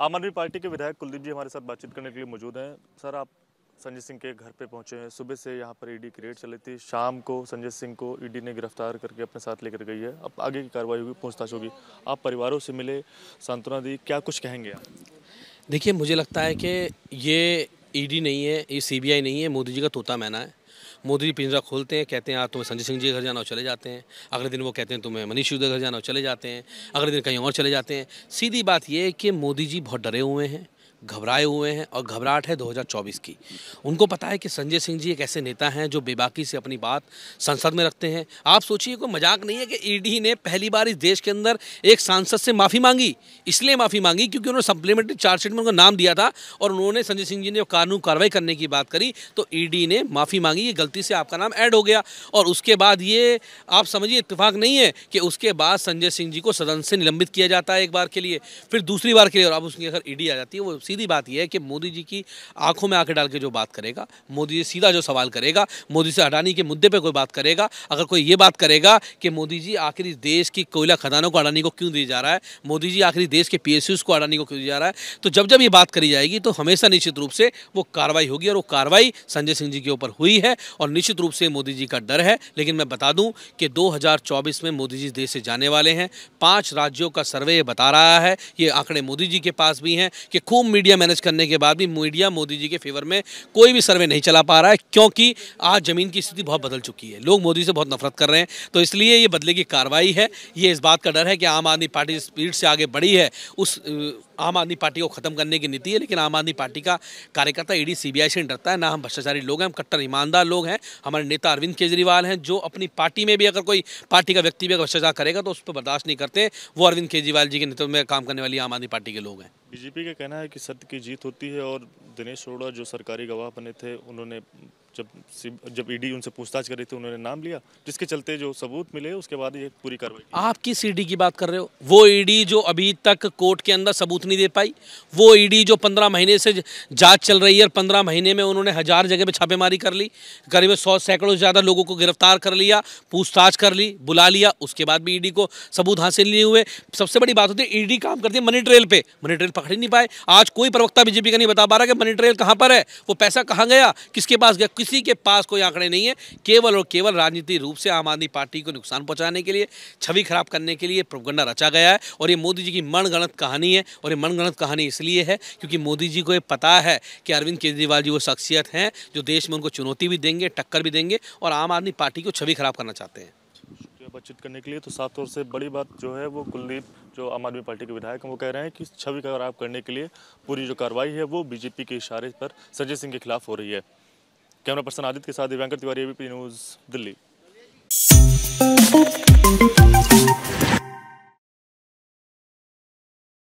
आम आदमी पार्टी के विधायक कुलदीप जी हमारे साथ बातचीत करने के लिए मौजूद हैं सर आप संजय सिंह के घर पे पहुंचे हैं सुबह से यहाँ पर ईडी की रेड चली थी शाम को संजय सिंह को ईडी e ने गिरफ्तार करके अपने साथ लेकर गई है अब आगे की कार्रवाई होगी पूछताछ होगी आप परिवारों से मिले सांत्वना दी क्या कुछ कहेंगे देखिए मुझे लगता है कि ये ईडी e नहीं है ये सीबीआई नहीं है मोदी जी का तोता मैना है मोदी जी पिंजरा खोलते हैं कहते हैं आज तुम्हें संजय सिंह जी घर जाना हो चले जाते हैं अगले दिन वो कहते हैं तुम्हें मनीष सिंह घर जाना हो चले जाते हैं अगले दिन कहीं और चले जाते हैं सीधी बात यह है कि मोदी जी बहुत डरे हुए हैं घबराए हुए हैं और घबराहट है 2024 की उनको पता है कि संजय सिंह जी एक ऐसे नेता हैं जो बेबाकी से अपनी बात संसद में रखते हैं आप सोचिए कोई मजाक नहीं है कि ईडी e ने पहली बार इस देश के अंदर एक सांसद से माफ़ी मांगी इसलिए माफ़ी मांगी क्योंकि उन्होंने सप्लीमेंट्री चार्जशीट में उनका नाम दिया था और उन्होंने संजय सिंह जी ने कानून कार्रवाई करने की बात करी तो ईडी e ने माफ़ी मांगी ये गलती से आपका नाम ऐड हो गया और उसके बाद ये आप समझिए इतफाक नहीं है कि उसके बाद संजय सिंह जी को सदन से निलंबित किया जाता है एक बार के लिए फिर दूसरी बार के लिए और अब उसके अगर ई e आ जाती है वो सीधी बात यह है कि मोदी जी की आंखों में आंखें डाल के जो बात करेगा मोदी जी सीधा जो सवाल करेगा मोदी से अडानी के मुद्दे पर कोई बात करेगा अगर कोई ये बात करेगा कि मोदी जी आखिर इस देश की कोयला खदानों को अडानी को क्यों दिया जा रहा है मोदी जी आखिर देश के पी को अडानी को क्यों दिया जा रहा है तो जब जब ये बात करी जाएगी तो हमेशा निश्चित रूप से वो कार्रवाई होगी और वो कार्रवाई संजय सिंह जी के ऊपर हुई है और निश्चित रूप से मोदी जी का डर है लेकिन मैं बता दूं कि दो में मोदी जी देश से जाने वाले हैं पांच राज्यों का सर्वे बता रहा है ये आंकड़े मोदी जी के पास भी हैं कि खूब मीडिया मैनेज करने के बाद भी मीडिया मोदी जी के फेवर में कोई भी सर्वे नहीं चला पा रहा है क्योंकि आज ज़मीन की स्थिति बहुत बदल चुकी है लोग मोदी से बहुत नफरत कर रहे हैं तो इसलिए ये बदले की कार्रवाई है ये इस बात का डर है कि आम आदमी पार्टी स्पीड से आगे बढ़ी है उस आम आदमी पार्टी को खत्म करने की नीति है लेकिन आम आदमी पार्टी का कार्यकर्ता ईडी सीबीआई से डरता है ना हम भ्रष्टाचारी लोग हैं हम कट्टर ईमानदार लोग हैं हमारे नेता अरविंद केजरीवाल हैं जो अपनी पार्टी में भी अगर कोई पार्टी का व्यक्ति भी अगर भ्रष्टाचार करेगा तो उस पर बर्दाश्त नहीं करते वो अरविंद केजरीवाल जी के नेतृत्व में काम करने वाली आम आदमी पार्टी के लोग हैं बीजेपी का कहना है कि सत्य की जीत होती है और दिनेश अरोड़ा जो सरकारी गवाह बने थे उन्होंने जब जब ईडी e उनसे पूछताछ कर रही थी उन्होंने नाम लिया जिसके चलते जो सबूत मिले उसके बाद ये पूरी कार्रवाई आप किस ईडी e की बात कर रहे हो वो ईडी e जो अभी तक कोर्ट के अंदर सबूत नहीं दे पाई वो ईडी जो पंद्रह महीने से जांच चल रही है और पंद्रह महीने में उन्होंने हज़ार जगह पर छापेमारी कर ली करीब सौ सैकड़ों से ज़्यादा लोगों को गिरफ्तार कर लिया पूछताछ कर ली बुला लिया उसके बाद भी ईडी को सबूत हासिल नहीं हुए सबसे बड़ी बात होती है ईडी काम करती है मनी ट्रेल पर मनी ट्रेल पकड़ ही नहीं पाए आज कोई प्रवक्ता बीजेपी का नहीं बता पा रहा कि मनी ट्रेल कहाँ पर है वो पैसा कहाँ गया किसके पास गया किसी के पास कोई आंकड़े नहीं है केवल और केवल राजनीतिक रूप से आम आदमी पार्टी को नुकसान पहुंचाने के लिए छवि खराब करने के लिए प्रोपगंडा रचा गया है और ये मोदी जी की मनगणत कहानी है और ये मनगणत कहानी इसलिए है क्योंकि मोदी जी को ये पता है कि अरविंद केजरीवाल जी वो शख्सियत हैं जो देश में उनको चुनौती भी देंगे टक्कर भी देंगे और आम आदमी पार्टी को छवि खराब करना चाहते हैं बातचीत करने के लिए तो साफ तौर से बड़ी बात जो है वो कुलदीप जो आम आदमी पार्टी के विधायक हैं वो कह रहे हैं कि छवि खराब करने के लिए पूरी जो कार्रवाई है वो बीजेपी के इशारे पर संजय सिंह के खिलाफ हो रही है कैमरा पर्सन आदित्य के साथ दिव्यांकर तिवारी एबीपी न्यूज़ दिल्ली